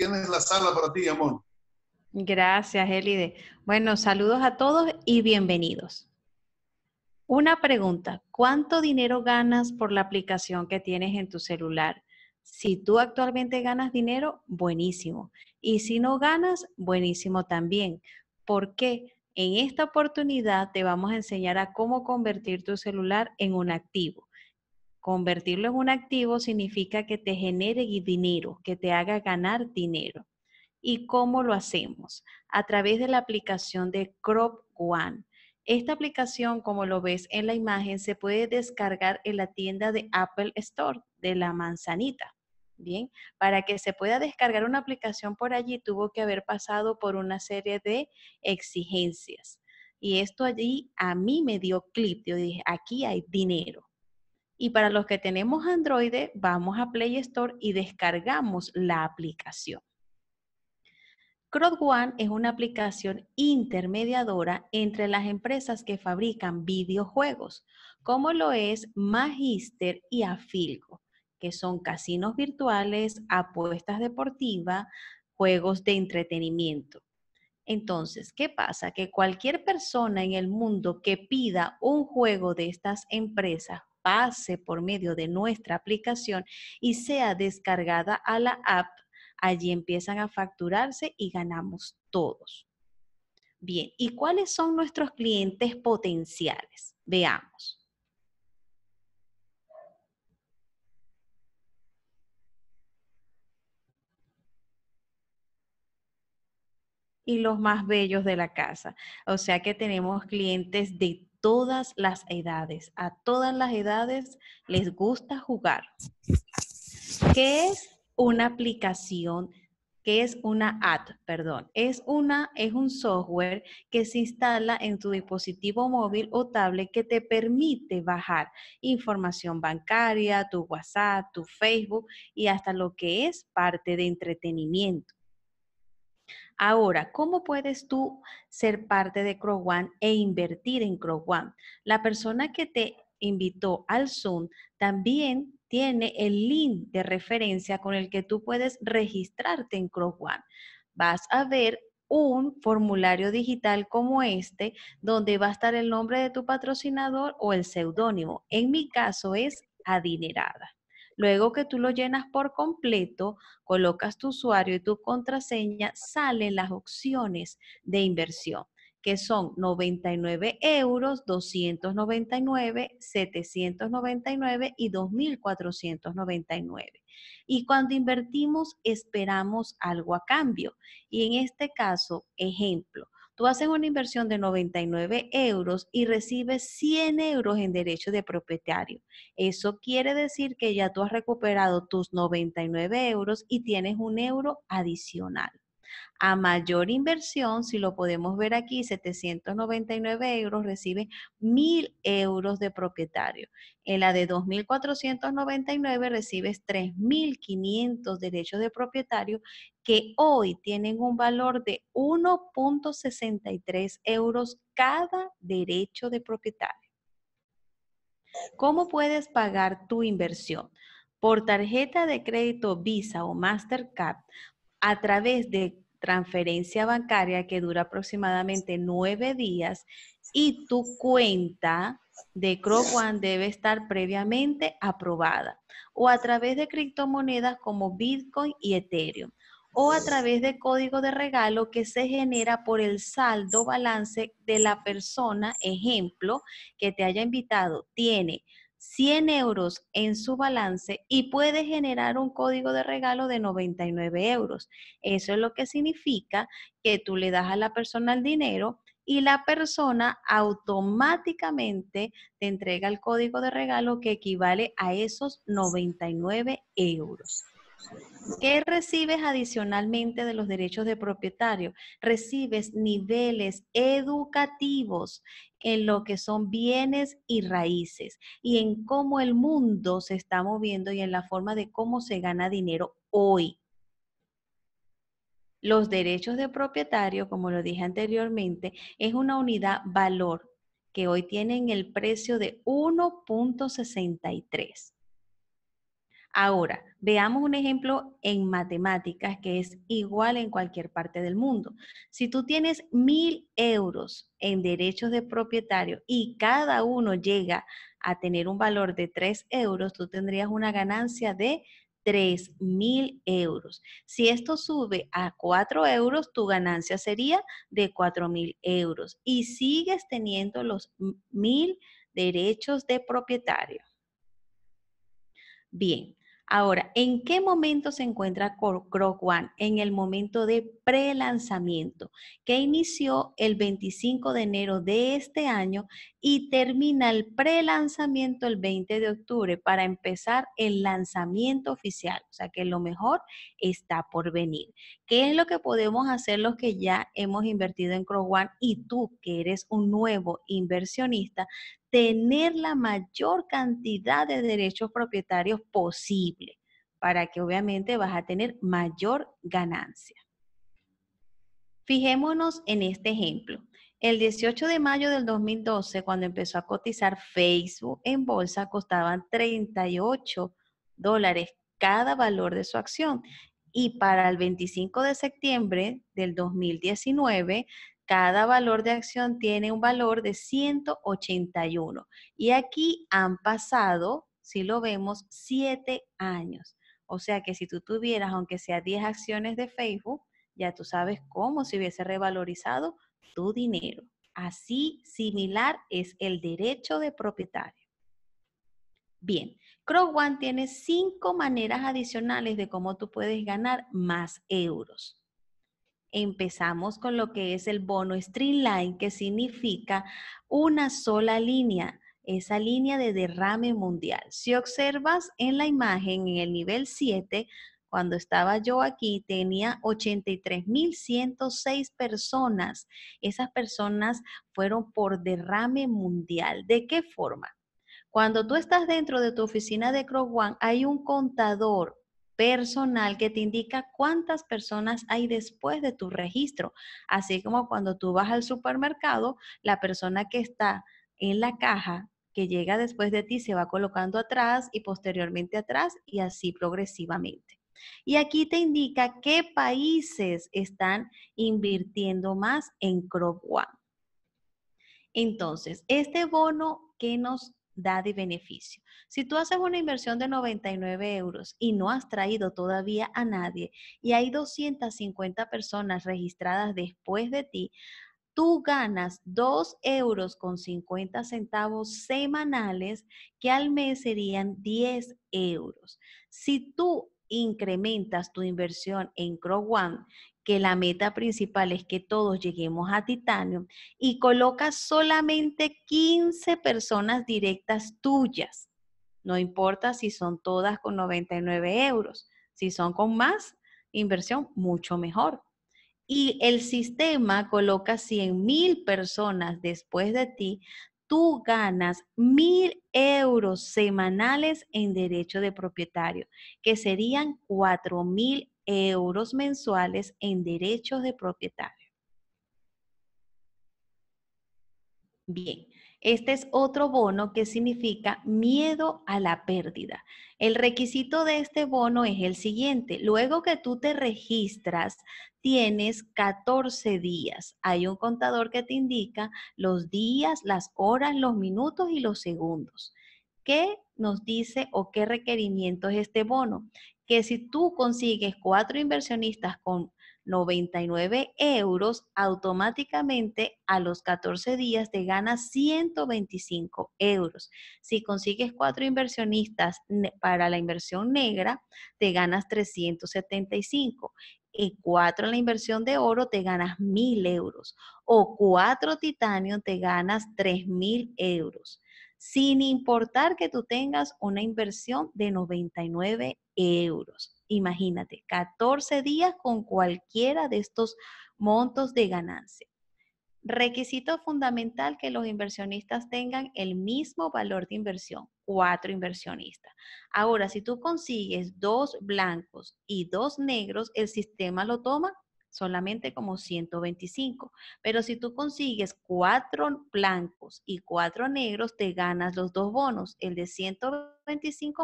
tienes la sala para ti, amor. Gracias, Elide. Bueno, saludos a todos y bienvenidos. Una pregunta, ¿cuánto dinero ganas por la aplicación que tienes en tu celular? Si tú actualmente ganas dinero, buenísimo. Y si no ganas, buenísimo también. Porque En esta oportunidad te vamos a enseñar a cómo convertir tu celular en un activo. Convertirlo en un activo significa que te genere dinero, que te haga ganar dinero. ¿Y cómo lo hacemos? A través de la aplicación de Crop One. Esta aplicación, como lo ves en la imagen, se puede descargar en la tienda de Apple Store de la manzanita. Bien, para que se pueda descargar una aplicación por allí tuvo que haber pasado por una serie de exigencias. Y esto allí a mí me dio clip. Yo dije, aquí hay dinero. Y para los que tenemos Android, vamos a Play Store y descargamos la aplicación. CrowdOne es una aplicación intermediadora entre las empresas que fabrican videojuegos, como lo es Magister y Afilgo, que son casinos virtuales, apuestas deportivas, juegos de entretenimiento. Entonces, ¿qué pasa? Que cualquier persona en el mundo que pida un juego de estas empresas pase por medio de nuestra aplicación y sea descargada a la app, allí empiezan a facturarse y ganamos todos. Bien, ¿y cuáles son nuestros clientes potenciales? Veamos. y los más bellos de la casa. O sea que tenemos clientes de todas las edades. A todas las edades les gusta jugar. ¿Qué es una aplicación? ¿Qué es una app? Perdón. Es, una, es un software que se instala en tu dispositivo móvil o tablet que te permite bajar información bancaria, tu WhatsApp, tu Facebook y hasta lo que es parte de entretenimiento. Ahora, ¿cómo puedes tú ser parte de Crow One e invertir en Crow One? La persona que te invitó al Zoom también tiene el link de referencia con el que tú puedes registrarte en Crow One. Vas a ver un formulario digital como este, donde va a estar el nombre de tu patrocinador o el seudónimo. En mi caso es adinerada. Luego que tú lo llenas por completo, colocas tu usuario y tu contraseña, salen las opciones de inversión que son 99 euros, 299, 799 y 2499. Y cuando invertimos, esperamos algo a cambio. Y en este caso, ejemplo, Tú haces una inversión de 99 euros y recibes 100 euros en derechos de propietario. Eso quiere decir que ya tú has recuperado tus 99 euros y tienes un euro adicional. A mayor inversión, si lo podemos ver aquí, 799 euros, recibe 1000 euros de propietario. En la de 2499 recibes 3500 derechos de propietario que hoy tienen un valor de 1.63 euros cada derecho de propietario. ¿Cómo puedes pagar tu inversión? Por tarjeta de crédito Visa o Mastercard a través de transferencia bancaria que dura aproximadamente nueve días y tu cuenta de One debe estar previamente aprobada o a través de criptomonedas como Bitcoin y Ethereum o a través de código de regalo que se genera por el saldo balance de la persona, ejemplo, que te haya invitado, tiene 100 euros en su balance y puede generar un código de regalo de 99 euros. Eso es lo que significa que tú le das a la persona el dinero y la persona automáticamente te entrega el código de regalo que equivale a esos 99 euros. ¿Qué recibes adicionalmente de los derechos de propietario? Recibes niveles educativos en lo que son bienes y raíces y en cómo el mundo se está moviendo y en la forma de cómo se gana dinero hoy. Los derechos de propietario, como lo dije anteriormente, es una unidad valor que hoy tienen el precio de 1.63. Ahora, veamos un ejemplo en matemáticas que es igual en cualquier parte del mundo. Si tú tienes mil euros en derechos de propietario y cada uno llega a tener un valor de tres euros, tú tendrías una ganancia de tres mil euros. Si esto sube a cuatro euros, tu ganancia sería de cuatro mil euros y sigues teniendo los mil derechos de propietario. Bien, Ahora, ¿en qué momento se encuentra Croc One? En el momento de pre-lanzamiento, que inició el 25 de enero de este año y termina el pre-lanzamiento el 20 de octubre para empezar el lanzamiento oficial. O sea que lo mejor está por venir. ¿Qué es lo que podemos hacer los que ya hemos invertido en Crow One y tú que eres un nuevo inversionista? Tener la mayor cantidad de derechos propietarios posible para que obviamente vas a tener mayor ganancia. Fijémonos en este ejemplo. El 18 de mayo del 2012, cuando empezó a cotizar Facebook en bolsa, costaban 38 dólares cada valor de su acción. Y para el 25 de septiembre del 2019, cada valor de acción tiene un valor de 181. Y aquí han pasado, si lo vemos, 7 años. O sea que si tú tuvieras, aunque sea 10 acciones de Facebook, ya tú sabes cómo se hubiese revalorizado tu dinero. Así similar es el derecho de propietario. Bien, Crow One tiene cinco maneras adicionales de cómo tú puedes ganar más euros. Empezamos con lo que es el bono Streamline, que significa una sola línea, esa línea de derrame mundial. Si observas en la imagen, en el nivel 7, cuando estaba yo aquí tenía 83.106 personas. Esas personas fueron por derrame mundial. ¿De qué forma? Cuando tú estás dentro de tu oficina de Crow One, hay un contador personal que te indica cuántas personas hay después de tu registro. Así como cuando tú vas al supermercado, la persona que está en la caja que llega después de ti se va colocando atrás y posteriormente atrás y así progresivamente. Y aquí te indica qué países están invirtiendo más en Crop Entonces, este bono que nos da de beneficio. Si tú haces una inversión de 99 euros y no has traído todavía a nadie y hay 250 personas registradas después de ti, tú ganas 2 euros con 50 centavos semanales que al mes serían 10 euros. Si tú incrementas tu inversión en Crow One, que la meta principal es que todos lleguemos a Titanium, y colocas solamente 15 personas directas tuyas. No importa si son todas con 99 euros, si son con más inversión, mucho mejor. Y el sistema coloca 100,000 mil personas después de ti tú ganas mil euros semanales en derecho de propietario, que serían cuatro mil euros mensuales en derechos de propietario. Bien, este es otro bono que significa miedo a la pérdida. El requisito de este bono es el siguiente. Luego que tú te registras, tienes 14 días. Hay un contador que te indica los días, las horas, los minutos y los segundos. ¿Qué nos dice o qué requerimiento es este bono? Que si tú consigues cuatro inversionistas con 99 euros, automáticamente a los 14 días te ganas 125 euros. Si consigues cuatro inversionistas para la inversión negra, te ganas 375 y cuatro en la inversión de oro te ganas 1,000 euros o cuatro titanio te ganas 3,000 mil euros sin importar que tú tengas una inversión de 99 euros imagínate, 14 días con cualquiera de estos montos de ganancia. Requisito fundamental que los inversionistas tengan el mismo valor de inversión, cuatro inversionistas. Ahora, si tú consigues dos blancos y dos negros, el sistema lo toma solamente como 125. Pero si tú consigues cuatro blancos y cuatro negros, te ganas los dos bonos, el de 125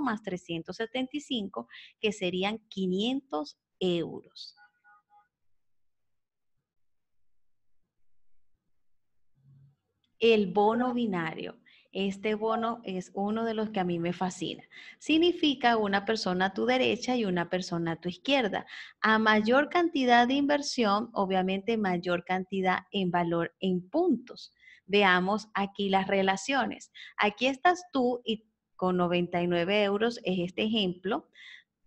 más 375, que serían 500 euros. El bono binario. Este bono es uno de los que a mí me fascina. Significa una persona a tu derecha y una persona a tu izquierda. A mayor cantidad de inversión, obviamente mayor cantidad en valor en puntos. Veamos aquí las relaciones. Aquí estás tú y con 99 euros, es este ejemplo,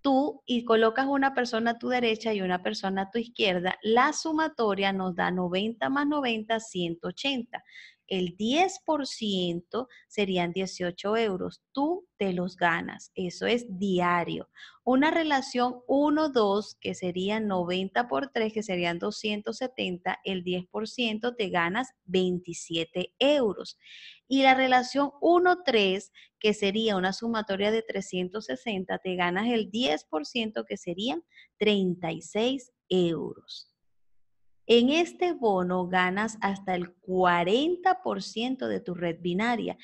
tú y colocas una persona a tu derecha y una persona a tu izquierda, la sumatoria nos da 90 más 90, 180. El 10% serían 18 euros. Tú te los ganas. Eso es diario. Una relación 1-2, que sería 90 por 3, que serían 270, el 10% te ganas 27 euros. Y la relación 1-3, que sería una sumatoria de 360, te ganas el 10%, que serían 36 euros. En este bono ganas hasta el 40% de tu red binaria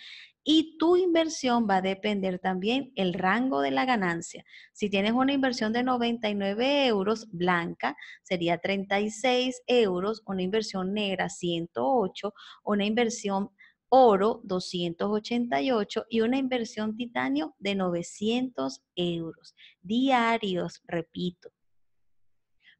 y tu inversión va a depender también el rango de la ganancia. Si tienes una inversión de 99 euros blanca, sería 36 euros, una inversión negra 108, una inversión oro 288 y una inversión titanio de 900 euros diarios, repito.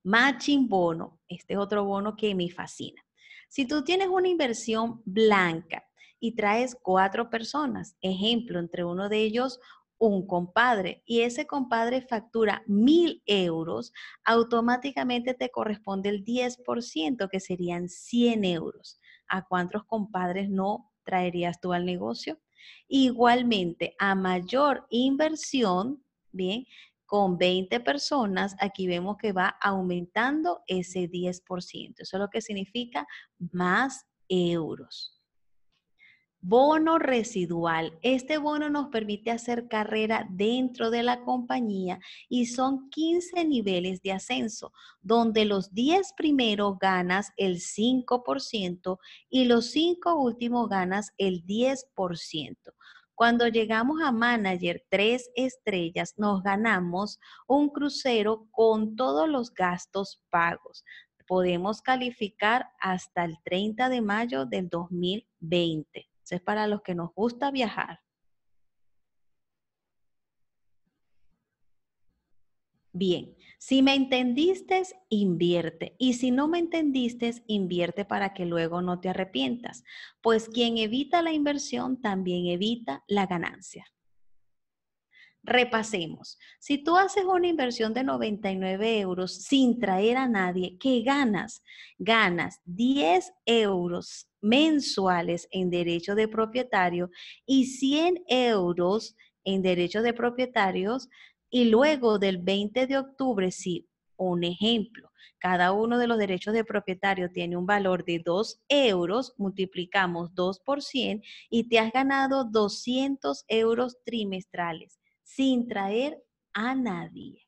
Matching bono, este es otro bono que me fascina. Si tú tienes una inversión blanca y traes cuatro personas, ejemplo, entre uno de ellos un compadre y ese compadre factura mil euros, automáticamente te corresponde el 10%, que serían 100 euros. ¿A cuántos compadres no traerías tú al negocio? Igualmente, a mayor inversión, bien, con 20 personas, aquí vemos que va aumentando ese 10%. Eso es lo que significa más euros. Bono residual. Este bono nos permite hacer carrera dentro de la compañía y son 15 niveles de ascenso, donde los 10 primeros ganas el 5% y los 5 últimos ganas el 10%. Cuando llegamos a Manager tres estrellas, nos ganamos un crucero con todos los gastos pagos. Podemos calificar hasta el 30 de mayo del 2020. Eso es para los que nos gusta viajar. Bien, si me entendiste, invierte. Y si no me entendiste, invierte para que luego no te arrepientas. Pues quien evita la inversión también evita la ganancia. Repasemos. Si tú haces una inversión de 99 euros sin traer a nadie, ¿qué ganas? Ganas 10 euros mensuales en derecho de propietario y 100 euros en derechos de propietarios y luego del 20 de octubre, si un ejemplo, cada uno de los derechos de propietario tiene un valor de 2 euros, multiplicamos 2 por 100 y te has ganado 200 euros trimestrales sin traer a nadie.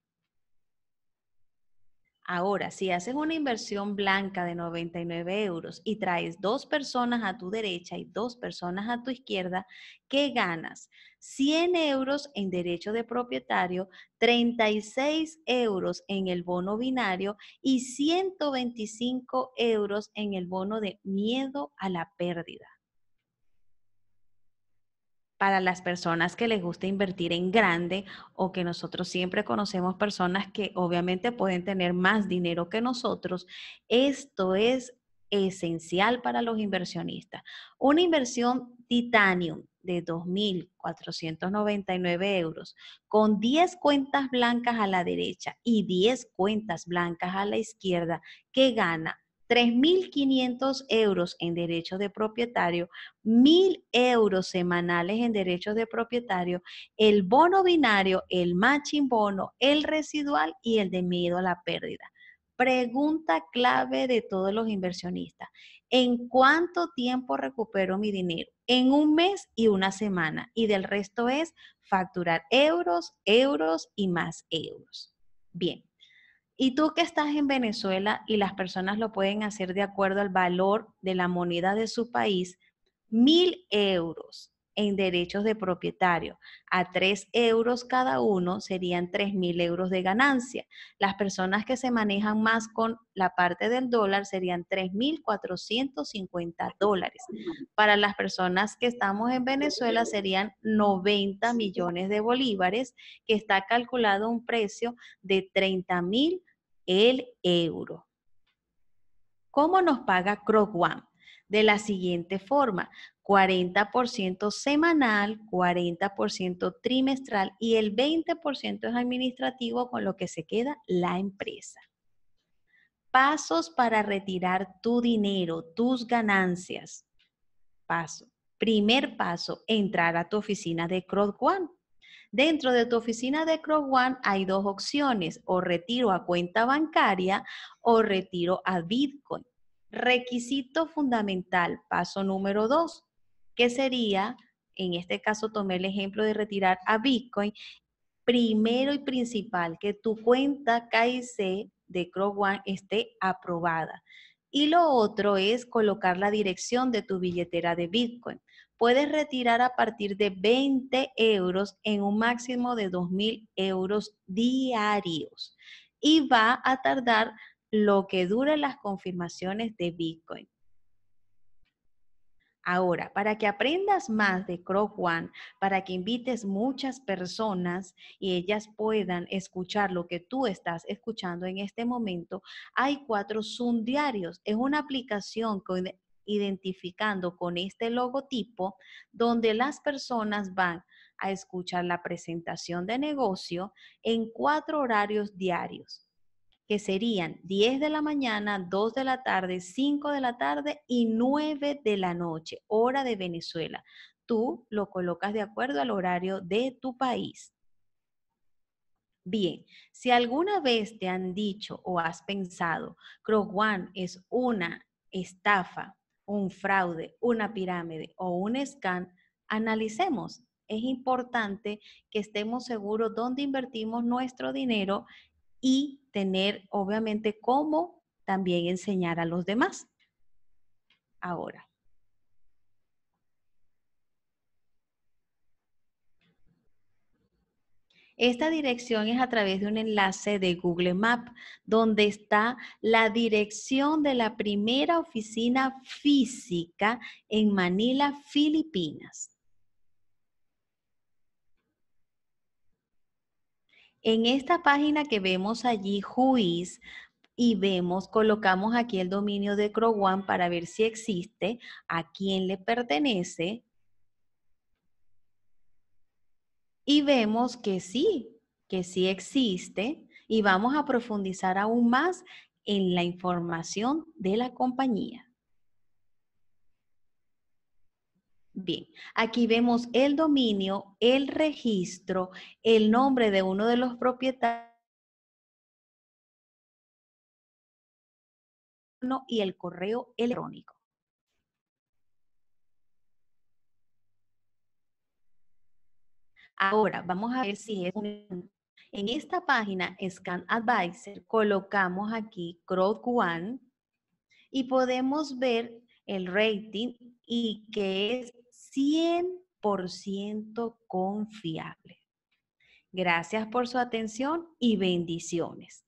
Ahora, si haces una inversión blanca de 99 euros y traes dos personas a tu derecha y dos personas a tu izquierda, ¿qué ganas? 100 euros en derecho de propietario, 36 euros en el bono binario y 125 euros en el bono de miedo a la pérdida para las personas que les gusta invertir en grande o que nosotros siempre conocemos personas que obviamente pueden tener más dinero que nosotros, esto es esencial para los inversionistas. Una inversión titanium de 2.499 euros, con 10 cuentas blancas a la derecha y 10 cuentas blancas a la izquierda, que gana 3.500 euros en derechos de propietario, 1.000 euros semanales en derechos de propietario, el bono binario, el matching bono, el residual y el de miedo a la pérdida. Pregunta clave de todos los inversionistas. ¿En cuánto tiempo recupero mi dinero? En un mes y una semana. Y del resto es facturar euros, euros y más euros. Bien, y tú que estás en Venezuela y las personas lo pueden hacer de acuerdo al valor de la moneda de su país, mil euros en derechos de propietario. A tres euros cada uno serían tres mil euros de ganancia. Las personas que se manejan más con la parte del dólar serían tres mil cuatrocientos cincuenta dólares. Para las personas que estamos en Venezuela serían 90 millones de bolívares, que está calculado un precio de treinta mil el euro. ¿Cómo nos paga Croc One? De la siguiente forma, 40% semanal, 40% trimestral y el 20% es administrativo con lo que se queda la empresa. Pasos para retirar tu dinero, tus ganancias. Paso. Primer paso, entrar a tu oficina de Crowd One Dentro de tu oficina de Crow One hay dos opciones, o retiro a cuenta bancaria o retiro a Bitcoin. Requisito fundamental, paso número dos, que sería, en este caso tomé el ejemplo de retirar a Bitcoin, primero y principal, que tu cuenta KIC de Crow One esté aprobada. Y lo otro es colocar la dirección de tu billetera de Bitcoin puedes retirar a partir de 20 euros en un máximo de 2.000 euros diarios y va a tardar lo que dure las confirmaciones de Bitcoin. Ahora, para que aprendas más de CROC One, para que invites muchas personas y ellas puedan escuchar lo que tú estás escuchando en este momento, hay cuatro Zoom diarios. Es una aplicación con identificando con este logotipo, donde las personas van a escuchar la presentación de negocio en cuatro horarios diarios, que serían 10 de la mañana, 2 de la tarde, 5 de la tarde y 9 de la noche, hora de Venezuela. Tú lo colocas de acuerdo al horario de tu país. Bien, si alguna vez te han dicho o has pensado, Cross One es una estafa, un fraude, una pirámide o un scan, analicemos. Es importante que estemos seguros dónde invertimos nuestro dinero y tener, obviamente, cómo también enseñar a los demás. Ahora, Esta dirección es a través de un enlace de Google Map, donde está la dirección de la primera oficina física en Manila, Filipinas. En esta página que vemos allí, Juiz, y vemos, colocamos aquí el dominio de Crowan para ver si existe, a quién le pertenece, y vemos que sí, que sí existe y vamos a profundizar aún más en la información de la compañía. Bien, aquí vemos el dominio, el registro, el nombre de uno de los propietarios y el correo electrónico. Ahora, vamos a ver si es un... En esta página, Scan Advisor, colocamos aquí Crowd One y podemos ver el rating y que es 100% confiable. Gracias por su atención y bendiciones.